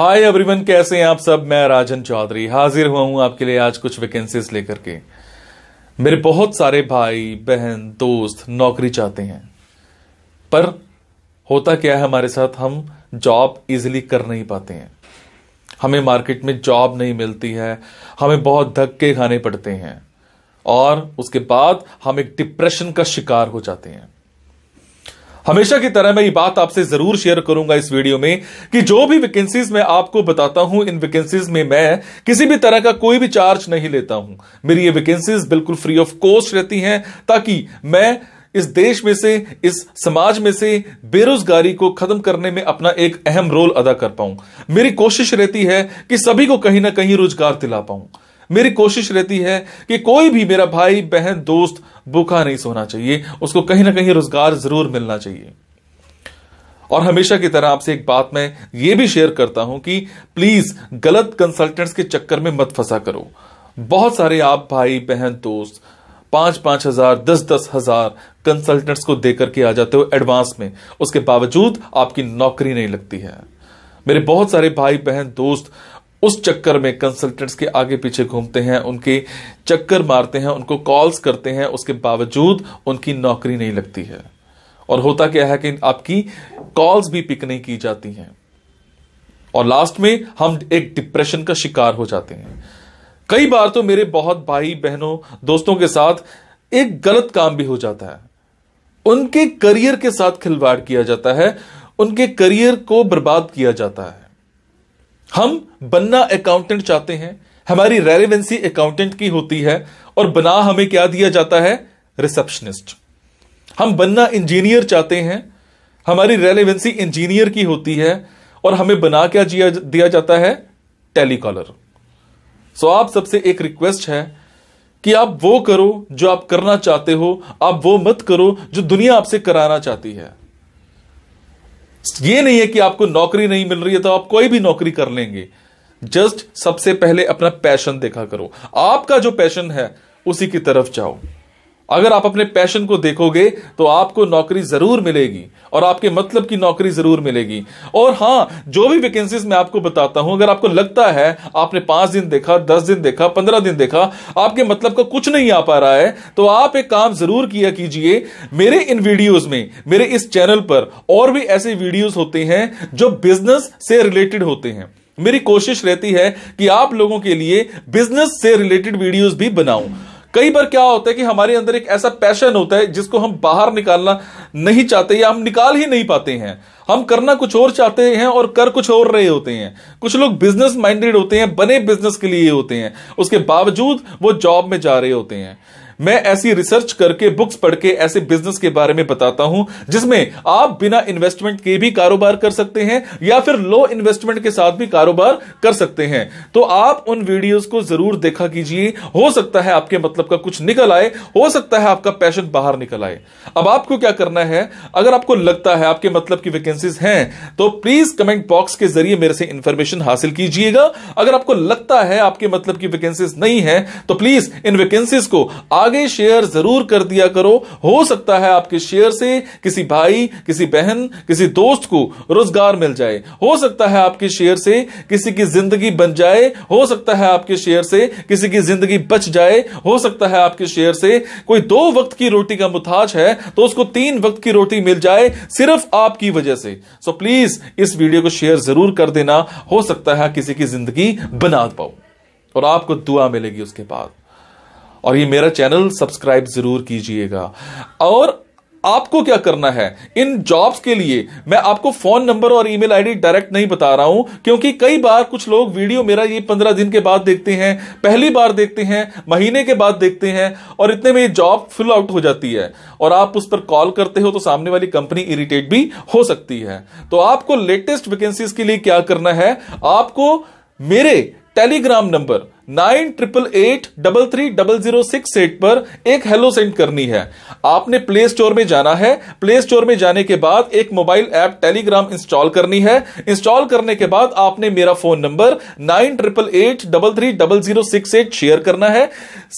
hi everyone कैसे हैं आप सब मैं राजन चौधरी हाजिर हुआ हूं आपके लिए आज कुछ वैकेंसीज लेकर के मेरे बहुत सारे भाई बहन दोस्त नौकरी चाहते हैं पर होता क्या है हमारे साथ हम जॉब इजीली कर नहीं पाते हैं हमें मार्केट में जॉब नहीं मिलती है हमें बहुत धक्के खाने पड़ते हैं और उसके बाद हम एक डिप्रेशन का शिकार हो जाते हैं हमेशा की तरह मैं ये बात आपसे जरूर शेयर करूंगा इस वीडियो में कि जो भी वैकेंसीज मैं आपको बताता हूं इन वैकेंसीज में मैं किसी भी तरह का कोई भी चार्ज नहीं लेता हूं मेरी ये वैकेंसीज बिल्कुल फ्री ऑफ कॉस्ट रहती हैं ताकि मैं इस देश में से इस समाज में से बेरोजगारी को खत्म करने में अपना एक अहम रोल अदा कर पाऊं मेरी कोशिश रहती है कि सभी को कहीं ना कहीं रोजगार दिला पाऊं मेरी कोशिश रहती है कि कोई भी मेरा भाई बहन दोस्त भूखा नहीं सोना चाहिए उसको कहीं ना कहीं रोजगार जरूर मिलना चाहिए और हमेशा की तरह आपसे एक बात मैं ये भी शेयर करता हूं कि प्लीज गलत कंसल्टेंट्स के चक्कर में मत फंसा करो बहुत सारे आप भाई बहन दोस्त पांच पांच हजार दस दस हजार कंसल्टेंट्स को देकर के आ जाते हो एडवांस में उसके बावजूद आपकी नौकरी नहीं लगती है मेरे बहुत सारे भाई बहन दोस्त उस चक्कर में कंसल्टेंट्स के आगे पीछे घूमते हैं उनके चक्कर मारते हैं उनको कॉल्स करते हैं उसके बावजूद उनकी नौकरी नहीं लगती है और होता क्या है कि आपकी कॉल्स भी पिक नहीं की जाती हैं और लास्ट में हम एक डिप्रेशन का शिकार हो जाते हैं कई बार तो मेरे बहुत भाई बहनों दोस्तों के साथ एक गलत काम भी हो जाता है उनके करियर के साथ खिलवाड़ किया जाता है उनके करियर को बर्बाद किया जाता है हम बनना अकाउंटेंट चाहते हैं हमारी रेलिवेंसी अकाउंटेंट की होती है और बना हमें क्या दिया जाता है रिसेप्शनिस्ट हम बनना इंजीनियर चाहते हैं हमारी रेलिवेंसी इंजीनियर की होती है और हमें बना क्या दिया जाता है टेलीकॉलर सो आप सबसे एक रिक्वेस्ट है कि आप वो करो जो आप करना चाहते हो आप वो मत करो जो दुनिया आपसे कराना चाहती है ये नहीं है कि आपको नौकरी नहीं मिल रही है तो आप कोई भी नौकरी कर लेंगे जस्ट सबसे पहले अपना पैशन देखा करो आपका जो पैशन है उसी की तरफ जाओ अगर आप अपने पैशन को देखोगे तो आपको नौकरी जरूर मिलेगी और आपके मतलब की नौकरी जरूर मिलेगी और हाँ जो भी वैकेंसीज मैं आपको बताता हूं अगर आपको लगता है आपने पांच दिन देखा दस दिन देखा पंद्रह दिन देखा आपके मतलब का कुछ नहीं आ पा रहा है तो आप एक काम जरूर किया कीजिए मेरे इन वीडियोज में मेरे इस चैनल पर और भी ऐसे वीडियोज होते हैं जो बिजनेस से रिलेटेड होते हैं मेरी कोशिश रहती है कि आप लोगों के लिए बिजनेस से रिलेटेड वीडियोस भी बनाऊं कई बार क्या होता है कि हमारे अंदर एक ऐसा पैशन होता है जिसको हम बाहर निकालना नहीं चाहते या हम निकाल ही नहीं पाते हैं हम करना कुछ और चाहते हैं और कर कुछ और रहे होते हैं कुछ लोग बिजनेस माइंडेड होते हैं बने बिजनेस के लिए होते हैं उसके बावजूद वो जॉब में जा रहे होते हैं मैं ऐसी रिसर्च करके बुक्स पढ़ के ऐसे बिजनेस के बारे में बताता हूं जिसमें आप बिना इन्वेस्टमेंट के भी कारोबार कर सकते हैं या फिर लो इन्वेस्टमेंट के साथ भी कारोबार कर सकते हैं तो आप उन वीडियोस को जरूर देखा कीजिए हो सकता है आपके मतलब का कुछ निकल आए हो सकता है आपका पैशन बाहर निकल आए अब आपको क्या करना है अगर आपको लगता है आपके मतलब की वैकेंसीज हैं तो प्लीज कमेंट बॉक्स के जरिए मेरे से इंफॉर्मेशन हासिल कीजिएगा अगर आपको लगता है आपके मतलब की वैकेंसीज नहीं है तो प्लीज इन वैकेंसीज को आगे आगे शेयर जरूर कर दिया करो हो सकता है आपके शेयर से किसी भाई किसी बहन किसी दोस्त को रोजगार मिल जाए हो सकता है आपके शेयर से किसी की जिंदगी बन जाए हो सकता है आपके शेयर से किसी की जिंदगी बच जाए हो सकता है आपके शेयर से कोई दो वक्त की रोटी का मुथाज है तो उसको तीन वक्त की रोटी मिल जाए सिर्फ आपकी वजह से सो प्लीज इस वीडियो को शेयर जरूर कर देना हो सकता है किसी की जिंदगी बना पाओ और आपको दुआ मिलेगी उसके बाद और ये मेरा चैनल सब्सक्राइब जरूर कीजिएगा और आपको क्या करना है इन जॉब्स के लिए मैं आपको फोन नंबर और ईमेल आईडी डायरेक्ट नहीं बता रहा हूं क्योंकि कई बार कुछ लोग वीडियो मेरा ये पंद्रह दिन के बाद देखते हैं पहली बार देखते हैं महीने के बाद देखते हैं और इतने में ये जॉब फिल आउट हो जाती है और आप उस पर कॉल करते हो तो सामने वाली कंपनी इरिटेट भी हो सकती है तो आपको लेटेस्ट वैकेंसीज के लिए क्या करना है आपको मेरे Telegram number nine triple eight double three double zero six eight पर एक हेलो सेंड करनी है आपने प्ले स्टोर में जाना है प्ले स्टोर में जाने के बाद एक मोबाइल ऐप टेलीग्राम इंस्टॉल करनी है इंस्टॉल करने के बाद आपने मेरा phone number nine triple eight double three double zero six eight share करना है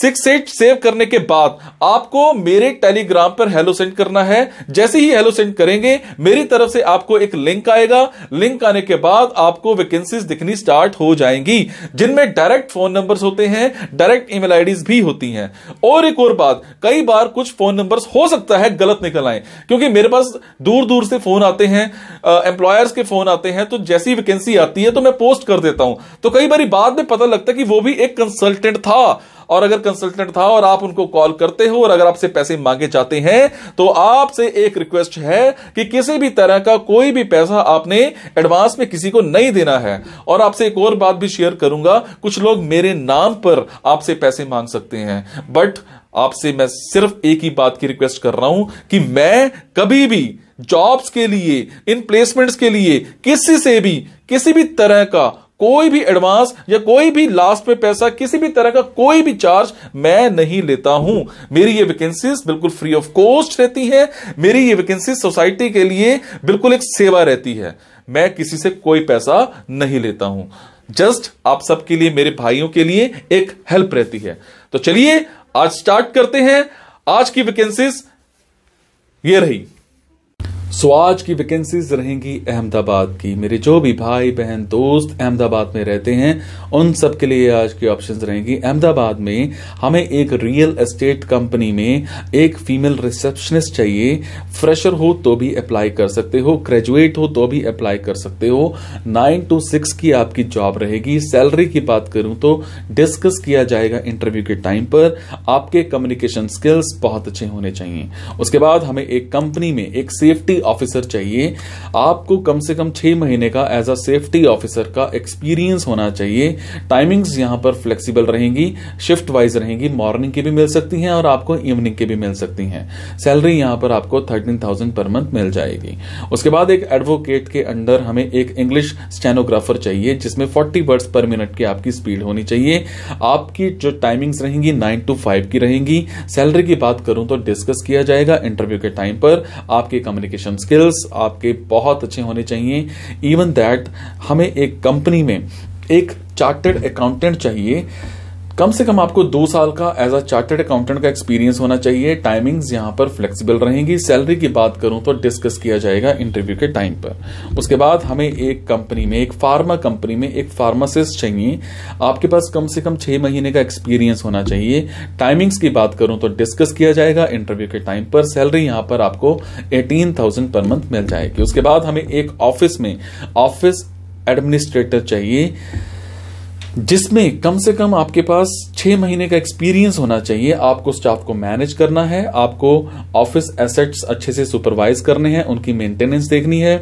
सिक्स एट सेव करने के बाद आपको मेरे टेलीग्राम पर हेलो सेंड करना है जैसे ही हेलो सेंड करेंगे मेरी तरफ से आपको एक लिंक आएगा लिंक आने के बाद आपको वैकेंसीज दिखनी स्टार्ट हो जाएंगी जिनमें डायरेक्ट फोन नंबर्स होते हैं डायरेक्ट ईमेल आईडीज भी होती हैं और एक और बात कई बार कुछ फोन नंबर्स हो सकता है गलत निकल आए क्योंकि मेरे पास दूर दूर से फोन आते हैं एम्प्लॉयर्स के फोन आते हैं तो जैसी वैकेंसी आती है तो मैं पोस्ट कर देता हूं तो कई बार बाद में पता लगता है कि वो भी एक कंसल्टेंट था और अगर कंसल्टेंट था और आप उनको कॉल करते हो और अगर आपसे पैसे मांगे जाते हैं तो आपसे एक रिक्वेस्ट है कि किसी भी तरह का कोई भी पैसा आपने एडवांस में किसी को नहीं देना है और आपसे एक और बात भी शेयर करूंगा कुछ लोग मेरे नाम पर आपसे पैसे मांग सकते हैं बट आपसे मैं सिर्फ एक ही बात की रिक्वेस्ट कर रहा हूं कि मैं कभी भी जॉब्स के लिए इन प्लेसमेंट्स के लिए किसी से भी किसी भी तरह का कोई भी एडवांस या कोई भी लास्ट में पैसा किसी भी तरह का कोई भी चार्ज मैं नहीं लेता हूं मेरी ये वैकेंसीज बिल्कुल फ्री ऑफ कॉस्ट रहती है मेरी ये वैकेंसी सोसाइटी के लिए बिल्कुल एक सेवा रहती है मैं किसी से कोई पैसा नहीं लेता हूं जस्ट आप सबके लिए मेरे भाइयों के लिए एक हेल्प रहती है तो चलिए आज स्टार्ट करते हैं आज की वैकेंसीज ये रही सो आज की वैकेंसीज रहेंगी अहमदाबाद की मेरे जो भी भाई बहन दोस्त अहमदाबाद में रहते हैं उन सब के लिए आज की ऑप्शंस रहेंगी अहमदाबाद में हमें एक रियल एस्टेट कंपनी में एक फीमेल रिसेप्शनिस्ट चाहिए फ्रेशर हो तो भी अप्लाई कर सकते हो ग्रेजुएट हो तो भी अप्लाई कर सकते हो नाइन टू सिक्स की आपकी जॉब रहेगी सैलरी की बात करूं तो डिस्कस किया जाएगा इंटरव्यू के टाइम पर आपके कम्युनिकेशन स्किल्स बहुत अच्छे होने चाहिए उसके बाद हमें एक कंपनी में एक सेफ्टी ऑफिसर चाहिए आपको कम से कम छह महीने का एज अ सेफ्टी ऑफिसर का एक्सपीरियंस होना चाहिए टाइमिंग्स यहां पर फ्लेक्सिबल रहेंगी शिफ्ट वाइज रहेंगी मॉर्निंग की भी मिल सकती हैं और आपको इवनिंग की भी मिल सकती हैं सैलरी यहां पर आपको थर्टीन थाउजेंड पर मंथ मिल जाएगी उसके बाद एक एडवोकेट के अंडर हमें एक इंग्लिश स्टेनोग्राफर चाहिए जिसमें फोर्टी वर्ड्स पर मिनट की आपकी स्पीड होनी चाहिए आपकी जो टाइमिंग्स रहेंगी नाइन टू फाइव की रहेंगी सैलरी की बात करूं तो डिस्कस किया जाएगा इंटरव्यू के टाइम पर आपके कम्युनिकेशन कम्युनिकेशन स्किल्स आपके बहुत अच्छे होने चाहिए इवन दैट हमें एक कंपनी में एक चार्टर्ड अकाउंटेंट चाहिए कम से कम आपको दो साल का एज अ चार्टर्ड अकाउंटेंट का एक्सपीरियंस होना चाहिए टाइमिंग्स यहाँ पर फ्लेक्सिबल रहेंगी सैलरी की बात करूं तो डिस्कस किया जाएगा इंटरव्यू के टाइम पर उसके बाद हमें एक कंपनी में एक फार्मा कंपनी में एक फार्मासिस्ट चाहिए आपके पास कम से कम छह महीने का एक्सपीरियंस होना चाहिए टाइमिंग्स की बात करूं तो डिस्कस किया जाएगा इंटरव्यू के टाइम पर सैलरी यहाँ पर आपको एटीन थाउजेंड पर मंथ मिल जाएगी उसके बाद हमें एक ऑफिस में ऑफिस एडमिनिस्ट्रेटर चाहिए जिसमें कम से कम आपके पास छह महीने का एक्सपीरियंस होना चाहिए आपको स्टाफ को मैनेज करना है आपको ऑफिस एसेट्स अच्छे से सुपरवाइज करने हैं उनकी मेंटेनेंस देखनी है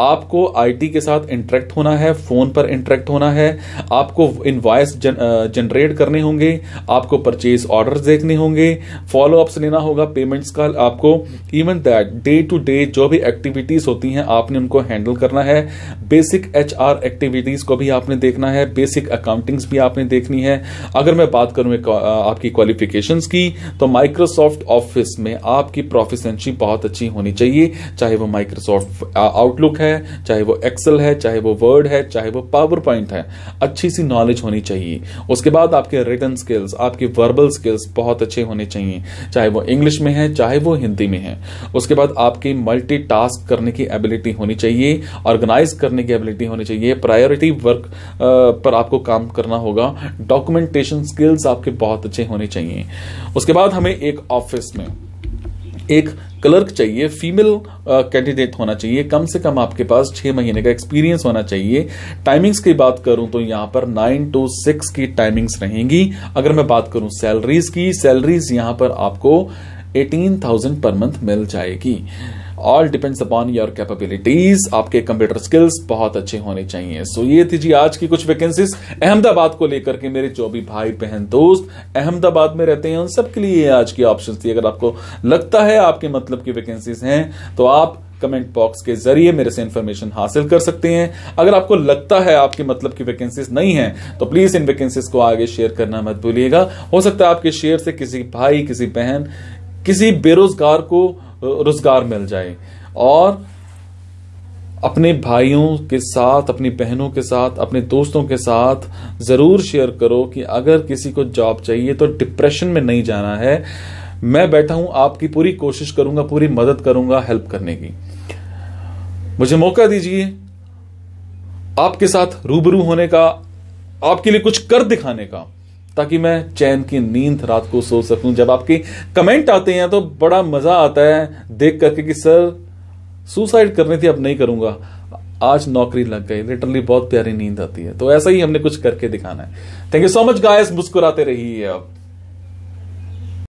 आपको आईटी के साथ इंटरेक्ट होना है फ़ोन पर इंटरेक्ट होना है आपको इनवाइस जन, जनरेट करने होंगे आपको परचेज ऑर्डर देखने होंगे फॉलो अप्स लेना होगा पेमेंट्स का आपको even that day to day जो भी एक्टिविटीज़ होती हैं आपने उनको हैंडल करना है बेसिक एच एक्टिविटीज़ को भी आपने देखना है बेसिक अकाउंटिंग्स भी आपने देखनी है अगर मैं बात करूँ आपकी क्वालिफिकेशंस की तो माइक्रोसॉफ्ट ऑफिस में आपकी प्रोफिशेंसी बहुत अच्छी होनी चाहिए चाहे वो माइक्रोसॉफ्ट आउटलुक है चाहे वो एक्सेल है चाहे वो वर्ड है चाहे वो पावर पॉइंट है अच्छी सी नॉलेज होनी चाहिए उसके बाद आपके रिटर्न स्किल्स आपके वर्बल स्किल्स बहुत अच्छे होने चाहिए चाहे वो इंग्लिश में है चाहे वो हिंदी में है उसके बाद आपकी मल्टी करने की एबिलिटी होनी चाहिए ऑर्गेनाइज करने की एबिलिटी होनी चाहिए प्रायोरिटी वर्क पर आपको काम काम करना होगा डॉक्यूमेंटेशन स्किल्स आपके बहुत अच्छे होने चाहिए उसके बाद हमें एक ऑफिस में एक क्लर्क चाहिए फीमेल कैंडिडेट होना चाहिए कम से कम आपके पास छह महीने का एक्सपीरियंस होना चाहिए टाइमिंग्स की बात करूं तो यहां पर नाइन टू सिक्स की टाइमिंग्स रहेंगी अगर मैं बात करूं सैलरीज की सैलरीज यहां पर आपको एटीन थाउजेंड पर मंथ मिल जाएगी all depends upon your capabilities आपके कंप्यूटर स्किल्स बहुत अच्छे होने चाहिए सो so, ये थी जी आज की कुछ वैकेंसीज अहमदाबाद को लेकर के मेरे जो भी भाई बहन दोस्त अहमदाबाद में रहते हैं उन सबके लिए आज की ऑप्शन थी अगर आपको लगता है आपके मतलब की वैकेंसीज हैं तो आप कमेंट बॉक्स के जरिए मेरे से इन्फॉर्मेशन हासिल कर सकते हैं अगर आपको लगता है आपके मतलब की वैकेंसीज नहीं है तो प्लीज इन वैकेंसीज को आगे शेयर करना मत भूलिएगा हो सकता है आपके शेयर से किसी भाई किसी बहन किसी बेरोजगार को रोजगार मिल जाए और अपने भाइयों के साथ अपनी बहनों के साथ अपने दोस्तों के साथ ज़रूर शेयर करो कि अगर किसी को जॉब चाहिए तो डिप्रेशन में नहीं जाना है मैं बैठा हूं आपकी पूरी कोशिश करूंगा पूरी मदद करूंगा हेल्प करने की मुझे मौका दीजिए आपके साथ रूबरू होने का आपके लिए कुछ कर दिखाने का ताकि मैं चैन की नींद रात को सो सकूं जब आपके कमेंट आते हैं तो बड़ा मज़ा आता है देख करके कि सर सुसाइड करनी थी अब नहीं करूंगा आज नौकरी लग गई लिटरली बहुत प्यारी नींद आती है तो ऐसा ही हमने कुछ करके दिखाना है thank you so much guys मुस्कुराते रहिए अब